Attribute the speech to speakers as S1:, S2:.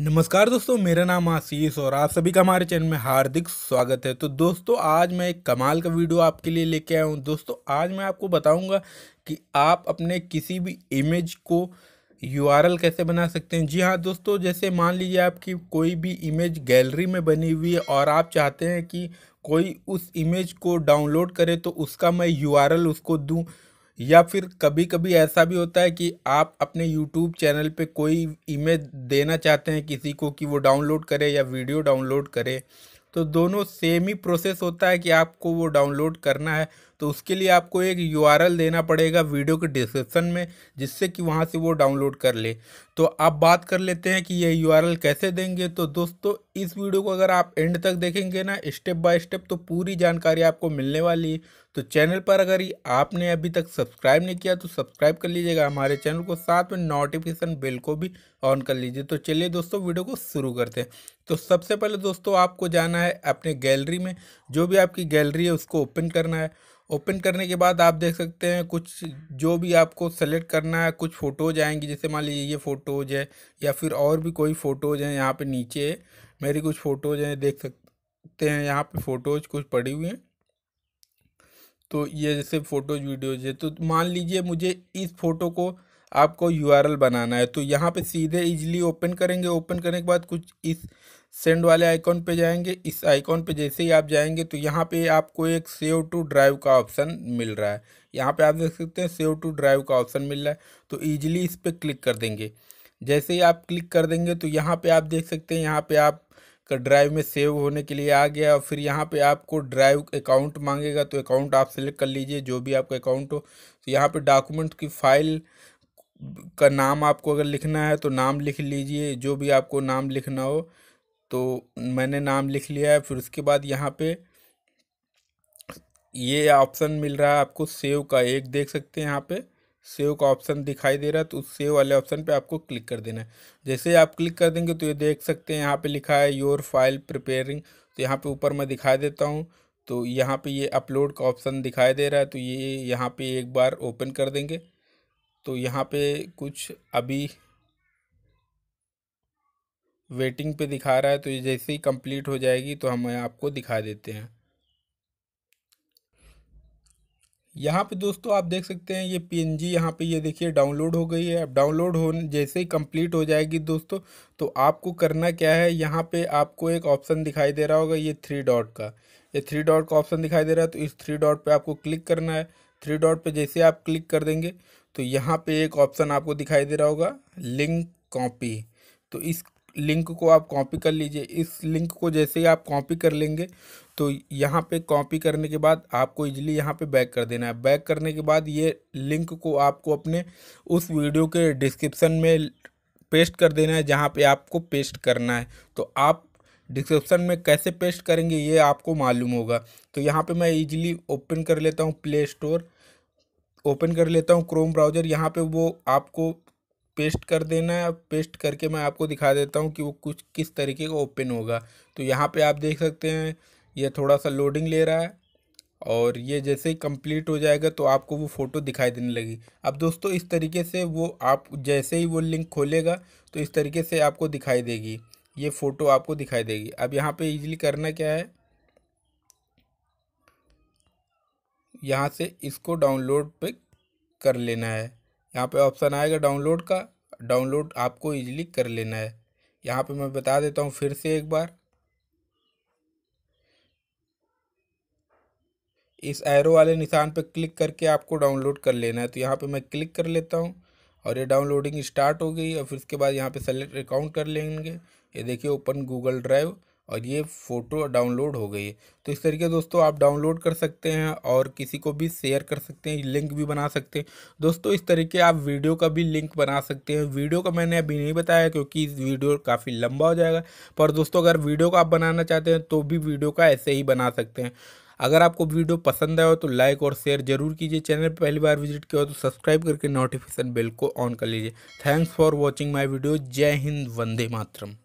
S1: नमस्कार दोस्तों मेरा नाम आशीष और आप सभी का हमारे चैनल में हार्दिक स्वागत है तो दोस्तों आज मैं एक कमाल का वीडियो आपके लिए लेके आया हूँ दोस्तों आज मैं आपको बताऊँगा कि आप अपने किसी भी इमेज को यू कैसे बना सकते हैं जी हाँ दोस्तों जैसे मान लीजिए आपकी कोई भी इमेज गैलरी में बनी हुई है और आप चाहते हैं कि कोई उस इमेज को डाउनलोड करे तो उसका मैं यू उसको दूँ या फिर कभी कभी ऐसा भी होता है कि आप अपने यूट्यूब चैनल पे कोई इमेज देना चाहते हैं किसी को कि वो डाउनलोड करे या वीडियो डाउनलोड करे तो दोनों सेम ही प्रोसेस होता है कि आपको वो डाउनलोड करना है तो उसके लिए आपको एक यू देना पड़ेगा वीडियो के डिस्क्रिप्शन में जिससे कि वहाँ से वो डाउनलोड कर ले तो आप बात कर लेते हैं कि ये यू कैसे देंगे तो दोस्तों इस वीडियो को अगर आप एंड तक देखेंगे ना स्टेप बाय स्टेप तो पूरी जानकारी आपको मिलने वाली है तो चैनल पर अगर आपने अभी तक सब्सक्राइब नहीं किया तो सब्सक्राइब कर लीजिएगा हमारे चैनल को साथ में नोटिफिकेशन बेल को भी ऑन कर लीजिए तो चलिए दोस्तों वीडियो को शुरू करते हैं तो सबसे पहले दोस्तों आपको जाना है अपने गैलरी में जो भी आपकी गैलरी है उसको ओपन करना है ओपन करने के बाद आप देख सकते हैं कुछ जो भी आपको सेलेक्ट करना है कुछ फ़ोटोज आएंगी जैसे मान लीजिए ये फ़ोटोज है या फिर और भी कोई फ़ोटोज हैं यहाँ पे नीचे मेरी कुछ फ़ोटोज हैं देख सकते हैं यहाँ पे फ़ोटोज कुछ पड़ी हुई हैं तो ये जैसे फ़ोटोज़ वीडियोज है तो मान लीजिए मुझे इस फ़ोटो को आपको यू बनाना है तो यहाँ पे सीधे इजीली ओपन करेंगे ओपन करने के बाद कुछ इस सेंड वाले आइकॉन पे जाएंगे इस आइकॉन पे जैसे ही आप जाएंगे तो यहाँ पे आपको एक सेव टू ड्राइव का ऑप्शन मिल रहा है यहाँ पे आप देख सकते हैं सेव टू ड्राइव का ऑप्शन मिल रहा है तो ईजिली इस पर क्लिक कर देंगे जैसे ही आप क्लिक कर देंगे तो यहाँ पर आप देख सकते हैं यहाँ पर आप का ड्राइव में सेव होने के लिए आ गया और फिर यहाँ पे आपको ड्राइव अकाउंट मांगेगा तो अकाउंट आप सेलेक्ट कर लीजिए जो भी आपका अकाउंट हो तो यहाँ पे डॉक्यूमेंट की फ़ाइल का नाम आपको अगर लिखना है तो नाम लिख लीजिए जो भी आपको नाम लिखना हो तो मैंने नाम लिख लिया है फिर उसके बाद यहाँ पर ये ऑप्शन मिल रहा है आपको सेव का एक देख सकते हैं यहाँ पर सेव का ऑप्शन दिखाई दे रहा है तो उस सेव वाले ऑप्शन पे आपको क्लिक कर देना है जैसे आप क्लिक कर देंगे तो ये देख सकते हैं यहाँ पे लिखा है योर फाइल प्रिपेयरिंग तो यहाँ पे ऊपर मैं दिखाई देता हूँ तो यहाँ पे ये अपलोड का ऑप्शन दिखाई दे रहा है तो ये यहाँ पे एक बार ओपन कर देंगे तो यहाँ पर कुछ अभी वेटिंग पे दिखा रहा है तो ये जैसे ही कंप्लीट हो जाएगी तो हम आपको दिखा देते हैं यहाँ पे दोस्तों आप देख सकते हैं ये पी एन जी यहाँ पर ये देखिए डाउनलोड हो गई है अब डाउनलोड हो जैसे ही कंप्लीट हो जाएगी दोस्तों तो आपको करना क्या है यहाँ पे आपको एक ऑप्शन दिखाई दे रहा होगा ये थ्री डॉट का ये थ्री डॉट का ऑप्शन दिखाई दे रहा है तो इस थ्री डॉट पे आपको क्लिक करना है थ्री डॉट पे जैसे आप क्लिक कर देंगे तो यहाँ पर एक ऑप्शन आपको दिखाई दे रहा होगा लिंक कॉपी तो इस लिंक को आप कॉपी कर लीजिए इस लिंक को जैसे ही आप कॉपी कर लेंगे तो यहाँ पे कॉपी करने के बाद आपको इजीली यहाँ पे बैक कर देना है बैक करने के बाद ये लिंक को आपको अपने उस वीडियो के डिस्क्रिप्शन में पेस्ट कर देना है जहाँ पे आपको पेस्ट करना है तो आप डिस्क्रिप्शन में कैसे पेस्ट करेंगे ये आपको मालूम होगा तो यहाँ पर मैं ईजिली ओपन कर लेता हूँ प्ले स्टोर ओपन कर लेता हूँ क्रोम ब्राउज़र यहाँ पे वो आपको पेस्ट कर देना है पेस्ट करके मैं आपको दिखा देता हूँ कि वो कुछ किस तरीके का ओपन होगा तो यहाँ पे आप देख सकते हैं ये थोड़ा सा लोडिंग ले रहा है और ये जैसे ही कंप्लीट हो जाएगा तो आपको वो फ़ोटो दिखाई देने लगी अब दोस्तों इस तरीके से वो आप जैसे ही वो लिंक खोलेगा तो इस तरीके से आपको दिखाई देगी ये फ़ोटो आपको दिखाई देगी अब यहाँ पे ईजिली करना क्या है यहाँ से इसको डाउनलोड पे कर लेना है यहाँ पे ऑप्शन आएगा डाउनलोड का डाउनलोड आपको इजीली कर लेना है यहाँ पे मैं बता देता हूँ फिर से एक बार इस एरो वाले निशान पे क्लिक करके आपको डाउनलोड कर लेना है तो यहाँ पे मैं क्लिक कर लेता हूँ और ये डाउनलोडिंग स्टार्ट हो गई और फिर उसके बाद यहाँ पे सेलेक्ट अकाउंट कर लेंगे ये देखिए ओपन गूगल ड्राइव और ये फ़ोटो डाउनलोड हो गई है तो इस तरीके दोस्तों आप डाउनलोड कर सकते हैं और किसी को भी शेयर कर सकते हैं लिंक भी बना सकते हैं दोस्तों इस तरीके आप वीडियो का भी लिंक बना सकते हैं वीडियो का मैंने अभी नहीं बताया क्योंकि इस वीडियो काफ़ी लंबा हो जाएगा पर दोस्तों अगर वीडियो का आप बनाना चाहते हैं तो भी वीडियो का ऐसे ही बना सकते हैं अगर आपको वीडियो पसंद आया हो तो लाइक और शेयर जरूर कीजिए चैनल पर पहली बार विजिट किया हो तो सब्सक्राइब करके नोटिफिकेशन बेल को ऑन कर लीजिए thanks for watching my video जय हिंद वंदे मातरम